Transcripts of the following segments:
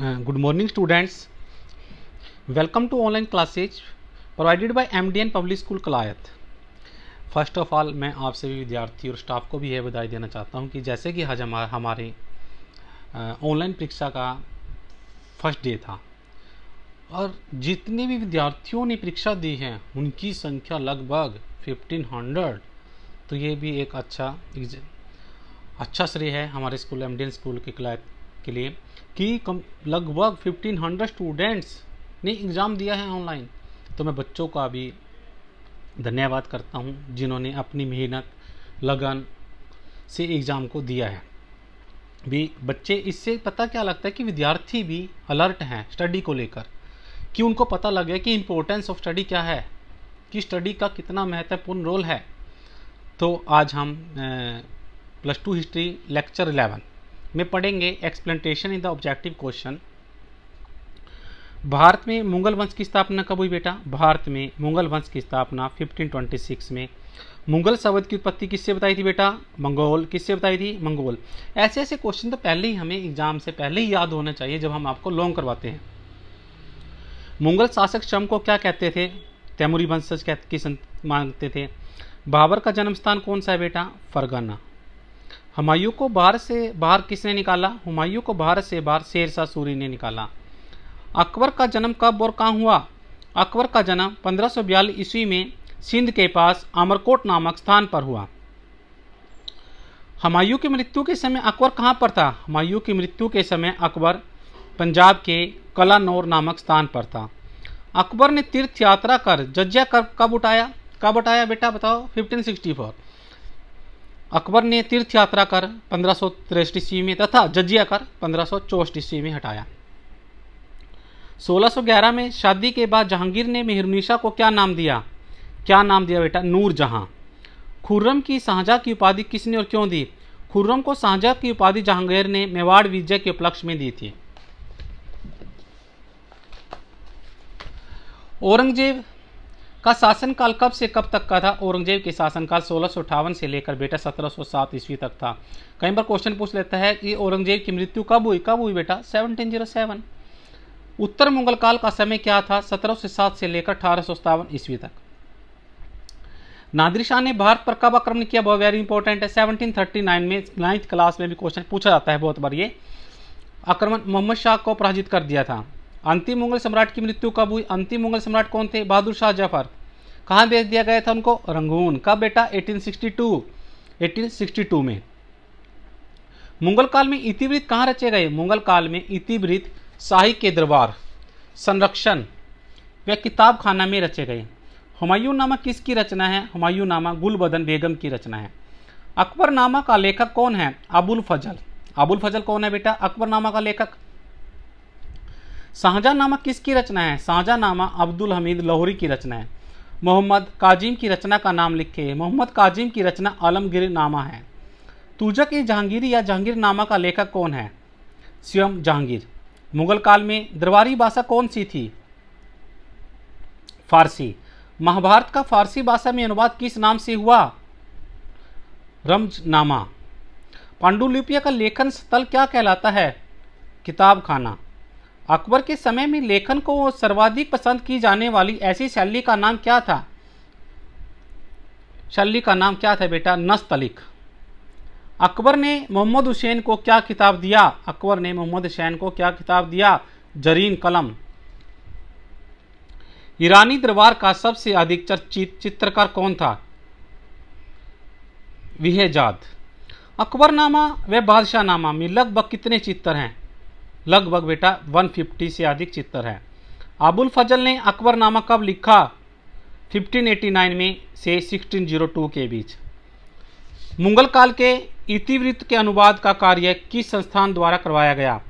students welcome to online classes provided by M D N public school Kalayat first of all मैं आप सभी विद्यार्थी और स्टाफ को भी यह बधाई देना चाहता हूं कि जैसे कि आज हमारे हमारे uh, ऑनलाइन परीक्षा का फर्स्ट डे था और जितने भी विद्यार्थियों ने परीक्षा दी है उनकी संख्या लगभग फिफ्टीन हंड्रेड तो ये भी एक अच्छा अच्छा श्रेय है हमारे स्कूल एम स्कूल के कलायत के लिए कि लगभग 1500 स्टूडेंट्स ने एग्ज़ाम दिया है ऑनलाइन तो मैं बच्चों का भी धन्यवाद करता हूँ जिन्होंने अपनी मेहनत लगन से एग्ज़ाम को दिया है भी बच्चे इससे पता क्या लगता है कि विद्यार्थी भी अलर्ट हैं स्टडी को लेकर कि उनको पता लग गया कि इम्पोर्टेंस ऑफ स्टडी क्या है कि स्टडी का कितना महत्वपूर्ण रोल है तो आज हम प्लस टू हिस्ट्री लेक्चर 11 में पढ़ेंगे explanation in the objective question Bharat में मुगल वंश की स्थापना कब हुई बेटा भारत में मुगल वंश की स्थापना 1526 में मुगल शब्द की उत्पत्ति किससे बताई थी बेटा मंगोल किससे बताई थी मंगोल ऐसे ऐसे क्वेश्चन तो पहले ही हमें एग्जाम से पहले ही याद होना चाहिए जब हम आपको लॉन्ग करवाते हैं मुगल शासक शम को क्या कहते थे तैमूरी वंशज की मानते थे बाबर का जन्म स्थान कौन सा है बेटा फरगाना हमायूं को बाहर से बाहर किसने निकाला हमायूं को बाहर से बाहर शेरशाह सूरी ने निकाला अकबर का जन्म कब और कहाँ हुआ अकबर का जन्म पंद्रह ईस्वी में सिंध के पास आमरकोट नामक स्थान पर हुआ हमायूं की मृत्यु के समय अकबर कहाँ पर था हमायूं की मृत्यु के समय अकबर पंजाब के कलानौर नामक स्थान पर था अकबर ने तीर्थ यात्रा कर जज्जा कर कब उठाया कब उठाया बेटा बताओ 1564 अकबर ने तीर्थ यात्रा कर पंद्रह ईस्वी में तथा जजिया कर पंद्रह ईस्वी में हटाया 1611 में शादी के बाद जहांगीर ने मेहरुनिशा को क्या नाम दिया क्या नाम दिया बेटा नूर जहाँ खुर्रम की शाहजहा की उपाधि किसने और क्यों दी खुर्रम को शाहजहा की उपाधि जहांगीर ने मेवाड़ विजय के उपलक्ष्य में दी थी औरंगजेब का शासनकाल कब से कब तक का था औरंगजेब के शासनकाल सोलह से लेकर बेटा 1707 ईस्वी तक था कई बार क्वेश्चन पूछ लेता है कि औरंगजेब की मृत्यु कब हुई कब हुई बेटा 1707 उत्तर मुगल काल का समय क्या था 1707 से लेकर अठारह ईस्वी तक नादिर शाह ने भारत पर कब आक्रमण किया बहुत वेरी इंपॉर्टेंट है 1739 में नाइन्थ क्लास में भी क्वेश्चन पूछा जाता है बहुत बार ये आक्रमण मोहम्मद शाह को पराजित कर दिया था अंतिम मुगल सम्राट की मृत्यु कब हुई अंतिम मुगल सम्राट कौन थे बहादुर शाह जफर कहाँ भेज दिया गया था उनको रंगून कब बेटा 1862 1862 में मुगल काल में इतिवृत्त कहाँ रचे गए मुगल काल में इतिवृत्त शाही के दरबार संरक्षण व किताब खाना में रचे गए हुमायूं नामा किसकी रचना है हुमायूं नामा गुलबदन बेगम की रचना है अकबर नामा का लेखक कौन है अबुल फजल अबुल फजल कौन है बेटा अकबर नामा का लेखक नामा किसकी रचना है नामा अब्दुल हमीद लाहौरी की रचना है मोहम्मद काजिम की रचना का नाम लिखे मोहम्मद काजिम की रचना आलमगीर नामा है तुजक ए जहांगीर या जहांगीर नामा का लेखक कौन है स्वयं जहांगीर मुगल काल में दरबारी भाषा कौन सी थी फारसी महाभारत का फारसी भाषा में अनुवाद किस नाम से हुआ रमजनामा पांडुलिपिया का लेखन स्थल क्या कहलाता है किताब खाना अकबर के समय में लेखन को सर्वाधिक पसंद की जाने वाली ऐसी शैली का नाम क्या था शैली का नाम क्या था बेटा नस्तलिक अकबर ने मोहम्मद हुसैन को क्या किताब दिया अकबर ने मोहम्मद हुसैन को क्या किताब दिया जरीन कलम ईरानी दरबार का सबसे अधिक चर्चित चित्रकार कौन था विहेजाद अकबरनामा व बादशाह नामा में लगभग कितने चित्र हैं लगभग बेटा 150 से अधिक चित्र हैं अबुल फजल ने अकबरनामा कब लिखा 1589 में से 1602 के बीच मुगल काल के इतिवृत्त के अनुवाद का कार्य किस संस्थान द्वारा करवाया गया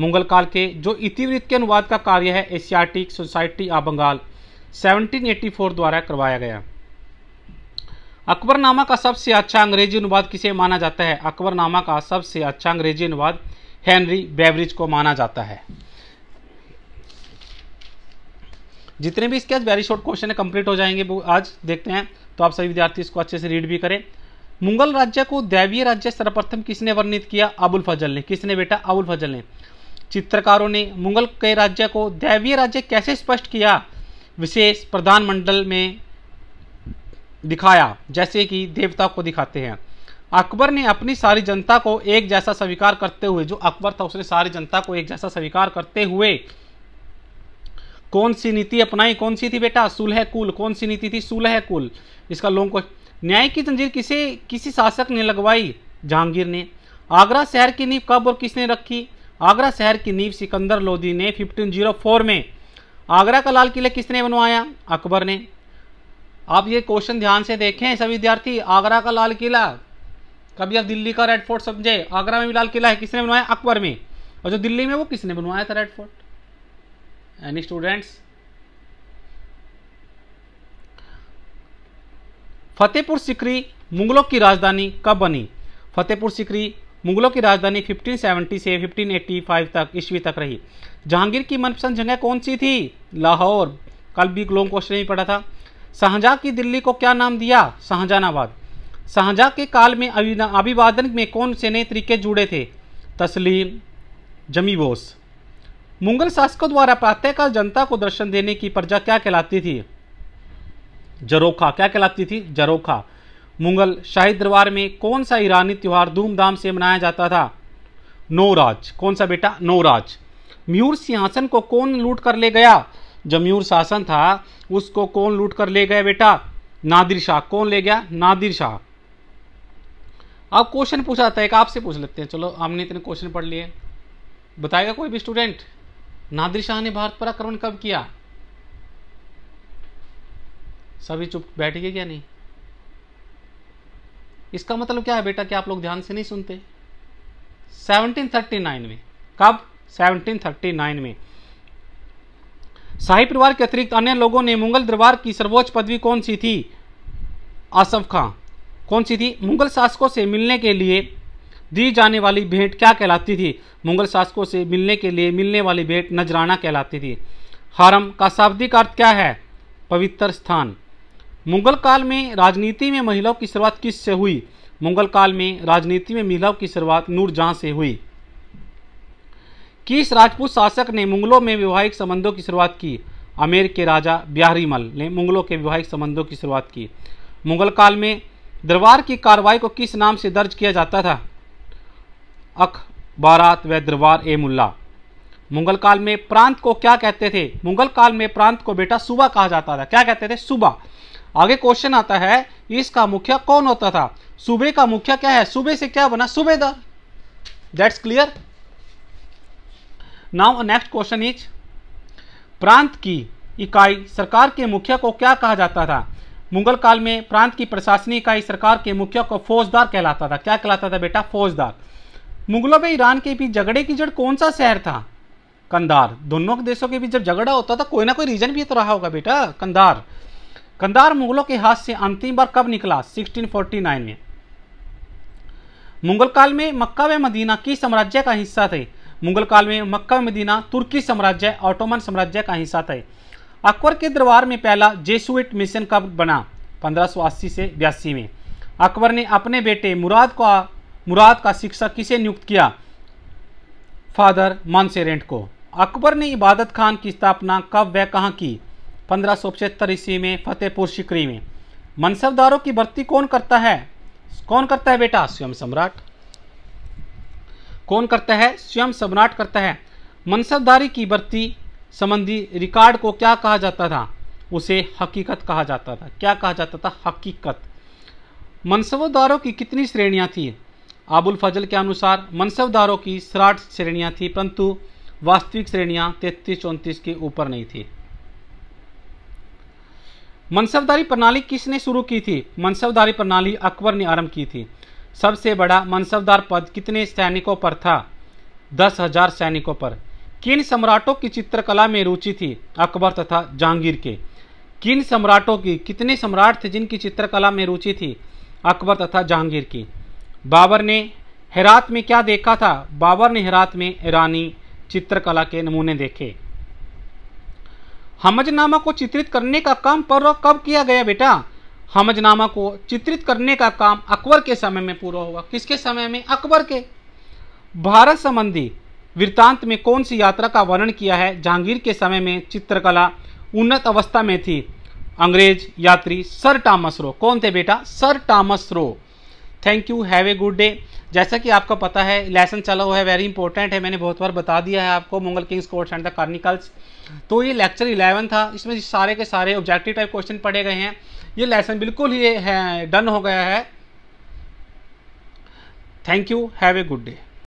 मुगल काल के जो इतिवृत्त के अनुवाद का कार्य है एशियाटिक सोसाइटी ऑफ बंगाल 1784 द्वारा करवाया गया अकबरनामा का सबसे अच्छा अंग्रेजी अनुवाद किसे माना जाता है अकबरनामा का सबसे अच्छा अंग्रेजी अनुवाद हेनरी बेवरेज को माना जाता है जितने भी इसके आज वेरी शॉर्ट क्वेश्चन है कंप्लीट हो जाएंगे वो आज देखते हैं तो आप सभी विद्यार्थी इसको अच्छे से रीड भी करें मुगल राज्य को दैवीय राज्य सर्वप्रथम किसने वर्णित किया अबुल फजल ने किसने बेटा अबुल फजल ने चित्रकारों ने मुगल के राज्य को दैवीय राज्य कैसे स्पष्ट किया विशेष प्रधानमंडल में दिखाया जैसे कि देवता को दिखाते हैं अकबर ने अपनी सारी जनता को एक जैसा स्वीकार करते हुए जो अकबर था उसने सारी जनता को एक जैसा स्वीकार करते हुए कौन सी नीति अपनाई कौन सी थी बेटा सुलह कुल कौन सी नीति थी सुलह कुल इसका लोगों को न्याय की जंजीर किसे किसी शासक ने लगवाई जहांगीर ने आगरा शहर की नींव कब और किसने रखी आगरा शहर की नींव सिकंदर लोधी ने 1504 में आगरा का लाल किला किसने बनवाया अकबर ने आप ये क्वेश्चन ध्यान से देखें सभी विद्यार्थी आगरा का लाल किला कभी आप दिल्ली का रेड फोर्ट समझे आगरा में भी लाल किला है किसने बनवाया अकबर में और जो दिल्ली में वो किसने बनवाया था Red Fort any students Fatehpur Sikri मुगलों की राजधानी कब बनी फतेहपुर सिकरी मुगलों की राजधानी 1570 से 1585 तक ईस्वी तक रही जहांगीर की मनपसंद जगह कौन सी थी लाहौर कल भी लोगों क्वेश्चन में पढ़ा था शाहजहाँ की दिल्ली को क्या नाम दिया शाहजहानाबाद शाहजहाँ के काल में अभिवादन में कौन से नए तरीके जुड़े थे तस्लीम जमी बोस मुगल शासकों द्वारा प्रातःकाल जनता को दर्शन देने की प्रजा क्या कहलाती थी जरोखा क्या कहलाती थी जरोखा मुगल शाही दरबार में कौन सा ईरानी त्यौहार धूमधाम से मनाया जाता था नौराज कौन सा बेटा नौराज म्यूर सिंहासन को कौन लूट कर ले गया जो म्यूर शासन था उसको कौन लूट कर ले गया बेटा नादिर शाह कौन ले गया नादिर शाह आप क्वेश्चन पूछा जाता है एक आपसे पूछ लेते हैं चलो हमने इतने क्वेश्चन पढ़ लिए बताएगा कोई भी स्टूडेंट नादिर शाह ने भारत पर आक्रमण कब किया सभी चुप बैठ गए क्या नहीं इसका मतलब क्या है बेटा कि आप लोग ध्यान से नहीं सुनते 1739 में कब 1739 में शाही परिवार के अतिरिक्त अन्य लोगों ने मुगल दरबार की सर्वोच्च पदवी कौन सी थी आसफ खां कौन सी थी मुगल शासकों से मिलने के लिए दी जाने वाली भेंट क्या कहलाती थी मुगल शासकों से मिलने के लिए मिलने वाली भेंट नजराना कहलाती थी हरम का शाब्दिक अर्थ क्या है पवित्र स्थान मुगल काल में राजनीति में महिलाओं की शुरुआत किससे हुई मुगल काल में राजनीति में महिलाओं की शुरुआत नूरजहाँ से हुई किस राजपूत शासक ने मुगलों में वैवाहिक संबंधों की शुरुआत की अमेर के राजा मल ने मुगलों के वैवाहिक संबंधों की शुरुआत की मुगल काल में दरबार की कार्रवाई को किस नाम से दर्ज किया जाता था अखबारात व दरबार ए मुल्ला मुगल काल में प्रांत को क्या कहते थे मुगल काल में प्रांत को बेटा सुबह कहा जाता था क्या कहते थे सुबह आगे क्वेश्चन आता है इसका मुखिया कौन होता था सुबह का मुखिया क्या है सुबह से क्या बना सुबेदार that's clear now next question is प्रांत की इकाई सरकार के मुखिया को क्या कहा जाता था मुगल काल में प्रांत की प्रशासनिक इकाई सरकार के मुखिया को फौजदार कहलाता था क्या कहलाता था बेटा फौजदार मुगलों में ईरान के बीच झगड़े की जड़ कौन सा शहर था कंदार दोनों के देशों के बीच जब झगड़ा होता था कोई ना कोई रीजन भी तो रहा होगा बेटा कंदार कंदार मुगलों के हाथ से अंतिम बार कब निकला 1649 में मुगल काल में मक्का व मदीना किस साम्राज्य का हिस्सा थे मुगल काल में मक्का मदीना तुर्की साम्राज्य ऑटोमन साम्राज्य का हिस्सा थे अकबर के दरबार में पहला जेसुइट मिशन कब बना 1580 से बयासी में अकबर ने अपने बेटे मुराद को मुराद का शिक्षक किसे नियुक्त किया फादर मानसेरेंट को अकबर ने इबादत खान की स्थापना कब व कहाँ की पंद्रह सौ पचहत्तर ईस्वी में फतेहपुर सिकरी में मनसबदारों की भर्ती कौन करता है कौन करता है बेटा स्वयं सम्राट कौन करता है स्वयं सम्राट करता है मनसबदारी की भर्ती संबंधी रिकॉर्ड को क्या कहा जाता था उसे हकीकत कहा जाता था क्या कहा जाता था हकीकत मनसबदारों की कितनी श्रेणियाँ थी आबुल फजल के अनुसार मनसबदारों की सराठ श्रेणियाँ थी परंतु वास्तविक श्रेणियाँ तैतीस चौंतीस के ऊपर नहीं थी मनसबदारी प्रणाली किसने शुरू की थी मनसबदारी प्रणाली अकबर ने आरंभ की थी सबसे बड़ा मनसबदार पद कितने सैनिकों पर था दस हजार सैनिकों पर किन सम्राटों की चित्रकला में रुचि थी अकबर तथा जहांगीर के किन सम्राटों की कितने सम्राट थे जिनकी चित्रकला में रुचि थी अकबर तथा जहांगीर की बाबर ने हेरात में क्या देखा था बाबर ने हेरात में ईरानी चित्रकला के नमूने देखे हमजनामा को चित्रित करने का काम पर कब किया गया बेटा हमजनामा को चित्रित करने का काम अकबर के समय में पूरा हुआ किसके समय में अकबर के भारत संबंधी वृत्तांत में कौन सी यात्रा का वर्णन किया है जहांगीर के समय में चित्रकला उन्नत अवस्था में थी अंग्रेज यात्री सर टामस रो कौन थे बेटा sir Thomas Roe thank you have a good day जैसा कि आपको पता है लेसन चला हुआ है वेरी इंपॉर्टेंट है मैंने बहुत बार बता दिया है आपको Mughal kings courts and the chronicles तो ये लेक्चर इलेवन था इसमें सारे के सारे ऑब्जेक्टिव टाइप क्वेश्चन पढ़े गए हैं ये लेसन बिल्कुल ही है डन हो गया है thank you have a good day